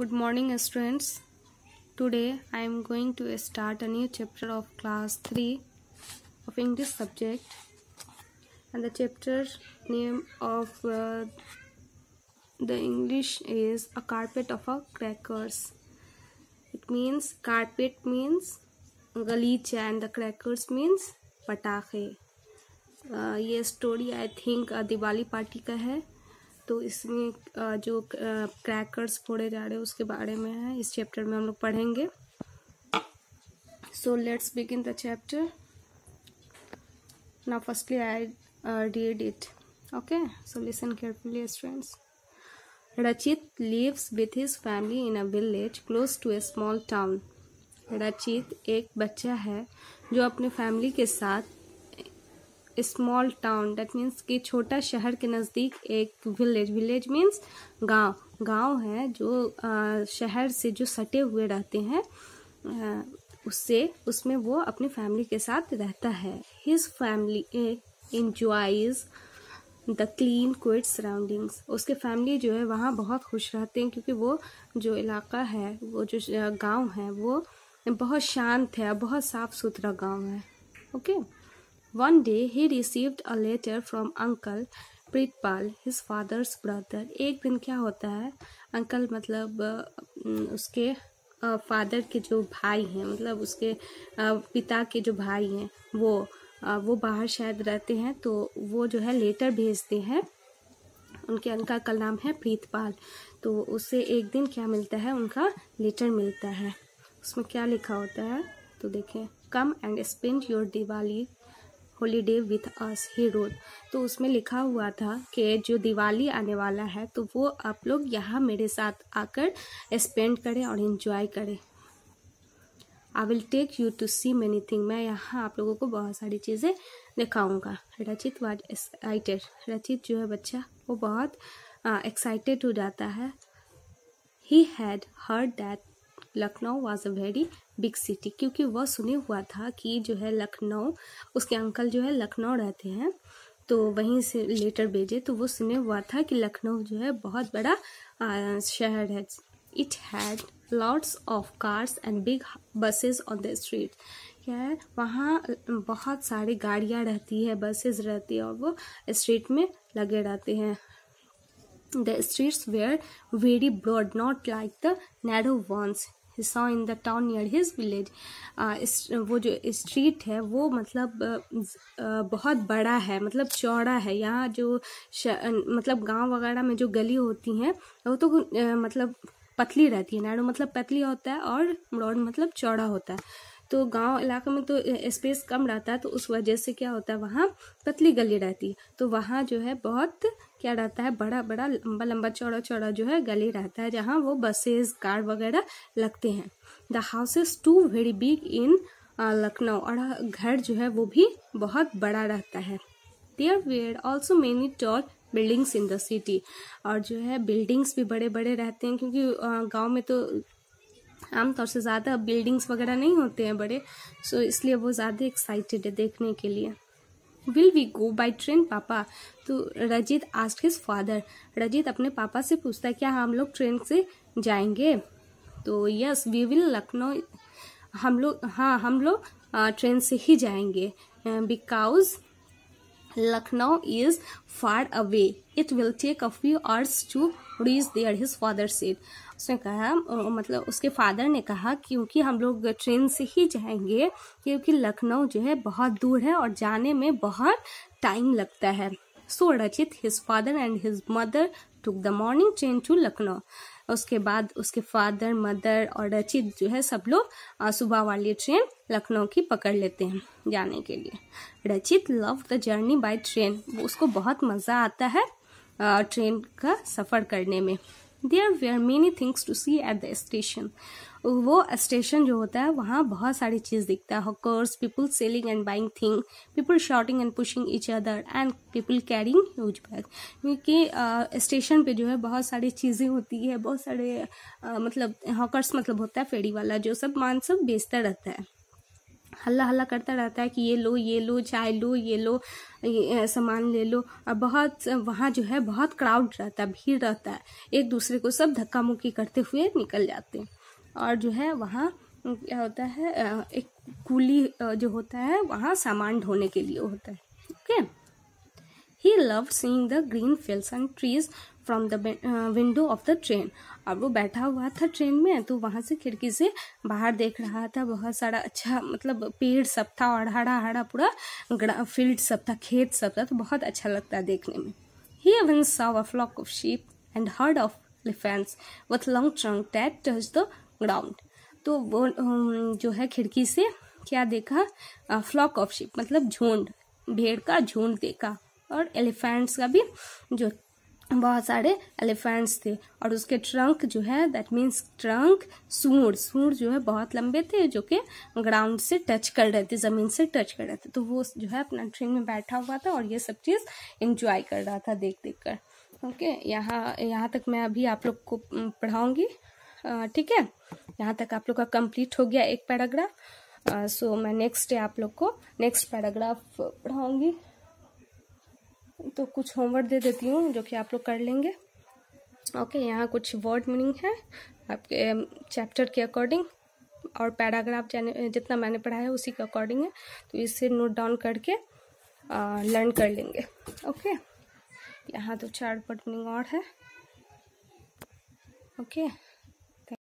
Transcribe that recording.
good morning students today i am going to start a new chapter of class 3 of english subject and the chapter name of uh, the english is a carpet of a crackers it means carpet means galicha and the crackers means patake uh, ये story I think Diwali party का है तो इसमें जो crackers फोड़े जा रहे हैं उसके बारे में है इस चैप्टर में हम लोग पढ़ेंगे so let's begin the chapter ना firstly I read it okay so listen carefully students Rachit lives with his family in a village close to a small town Rachit एक बच्चा है जो अपने फैमिली के साथ स्मॉल टाउन डेट मीन्स कि छोटा शहर के नज़दीक एक विलेज विलेज मीन्स गांव गांव है जो शहर से जो सटे हुए रहते हैं उससे उसमें वो अपनी फैमिली के साथ रहता है his family enjoys the clean quiet surroundings उसके फैमिली जो है वहाँ बहुत खुश रहते हैं क्योंकि वो जो इलाका है वो जो गांव है वो बहुत शांत है बहुत साफ़ सुथरा गांव है okay okay? One day he received a letter from uncle Pritpal his father's brother एक दिन क्या होता है अंकल मतलब उसके फादर के जो भाई हैं मतलब उसके पिता के जो भाई हैं वो वो बाहर शायद रहते हैं तो वो जो है लेटर भेजते हैं उनके अंकल का नाम है प्रीतपाल तो उसे एक दिन क्या मिलता है उनका लेटर मिलता है उसमें क्या लिखा होता है तो देखें come and spend your Diwali holiday with us he wrote तो उसमें लिखा हुआ था कि जो दिवाली आने वाला है तो वो आप लोग यहाँ मेरे साथ आकर स्पेंड करें और इन्जॉय करें I will take you to see many thing मैं यहाँ आप लोगों को बहुत सारी चीज़ें दिखाऊंगा रचित वाज एक्साइटेड रचित जो है बच्चा वो बहुत एक्साइटेड हो जाता है he had heard that Lucknow was a very big city क्योंकि वह सुने हुआ था कि जो है लखनऊ उसके अंकल जो है लखनऊ रहते हैं तो वहीं से लेटर भेजे तो वो सुने हुआ था कि लखनऊ जो है बहुत बड़ा आ, शहर है it had lots of cars and big buses on the street क्या है वहाँ बहुत सारी गाड़ियाँ रहती है बसेस रहती है और वो स्ट्रीट में लगे रहते हैं the streets were very broad not like the narrow ones हिस्सा in the town town his village is, वो जो स्ट्रीट है वो मतलब uh, uh, बहुत बड़ा है मतलब चौड़ा है यहाँ जो uh, मतलब गांव वगैरह में जो गली होती हैं वो तो मतलब पतली रहती है नाडू मतलब पतली होता है और ब्रॉड मतलब चौड़ा होता है तो गांव इलाके में तो स्पेस कम रहता है तो उस वजह से क्या होता है वहाँ पतली गली रहती है तो वहाँ जो है बहुत क्या रहता है बड़ा बड़ा लंबा लंबा चौड़ा चौड़ा जो है गली रहता है जहाँ वो बसेस कार वगैरह लगते हैं the houses too very big in Lucknow और घर जो है वो भी बहुत बड़ा रहता है there were also many tall buildings in the city और जो है बिल्डिंग्स भी बड़े बड़े रहते हैं क्योंकि uh, गांव में तो आमतौर से ज़्यादा बिल्डिंग्स वगैरह नहीं होते हैं बड़े सो so, इसलिए वो ज़्यादा एक्साइटेड है देखने के लिए will we go by train papa तो Rajit asked his father Rajit अपने पापा से पूछता है क्या हम लोग ट्रेन से जाएंगे तो यस वी विल लखनऊ हम लोग हाँ हम लोग ट्रेन से ही जाएंगे because Lucknow is far away it will take a few hours to reach there his father said उसने कहा मतलब उसके फादर ने कहा क्योंकि हम लोग ट्रेन से ही जाएंगे क्योंकि लखनऊ जो है बहुत दूर है और जाने में बहुत टाइम लगता है so Rachit his father and his mother took the morning train to Lucknow उसके बाद उसके फादर मदर और रचित जो है सब लोग सुबह वाली ट्रेन लखनऊ की पकड़ लेते हैं जाने के लिए Rachit love the journey by train उसको बहुत मज़ा आता है ट्रेन का सफ़र करने में there are many things to see at the station वो स्टेशन जो होता है वहाँ बहुत सारी चीज़ दिखता है hawkers people selling and buying thing people shouting and pushing each other and people carrying huge bag क्योंकि स्टेशन पे जो है बहुत सारी चीज़ें होती है बहुत सारे uh, मतलब हॉकर्स मतलब होता है फेरी वाला जो सब मान सब बेचता रहता है हल्ला हल्ला करता रहता है कि ये लो ये लो चाय लो ये लो सामान ले लो और बहुत वहाँ जो है बहुत क्राउड रहता है भीड़ रहता है एक दूसरे को सब धक्का मुक्की करते हुए निकल जाते हैं और जो है वहाँ क्या होता है एक कूली जो होता है वहाँ सामान ढोने के लिए होता है okay he love seeing the green fields and trees from the window of the train और वो बैठा हुआ था ट्रेन में तो वहाँ से खिड़की से बाहर देख रहा था बहुत सारा अच्छा मतलब पेड़ सब था और हरा हरा पूरा फील्ड सब था खेत सब था तो बहुत अच्छा लगता है देखने में he even saw a flock of sheep and herd of elephants with long trunk that touch the ground तो वो जो है खिड़की से क्या देखा फ्लॉक ऑफ शिप मतलब झुंड भेड़ का झुंड देखा और एलिफेंट्स का भी जो बहुत सारे एलिफेंट्स थे और उसके ट्रंक जो है दैट मीन्स ट्रंक सूर सूर जो है बहुत लंबे थे जो कि ग्राउंड से टच कर रहे थे ज़मीन से टच कर रहे थे तो वो जो है अपना ट्रेन में बैठा हुआ था और ये सब चीज़ इंजॉय कर रहा था देख देख कर ओके यहाँ यहाँ तक मैं अभी आप लोग को पढ़ाऊँगी ठीक है यहाँ तक आप लोग का कंप्लीट हो गया एक पैराग्राफ सो मैं नेक्स्ट डे आप लोग को नेक्स्ट पैराग्राफ पढ़ाऊँगी तो कुछ होमवर्क दे देती हूँ जो कि आप लोग कर लेंगे ओके यहाँ कुछ वर्ड मीनिंग है आपके चैप्टर um, के अकॉर्डिंग और पैराग्राफ जितना मैंने पढ़ा है उसी के अकॉर्डिंग है तो इसे नोट डाउन करके लर्न uh, कर लेंगे ओके यहाँ तो चार वर्ड मीनिंग और है ओके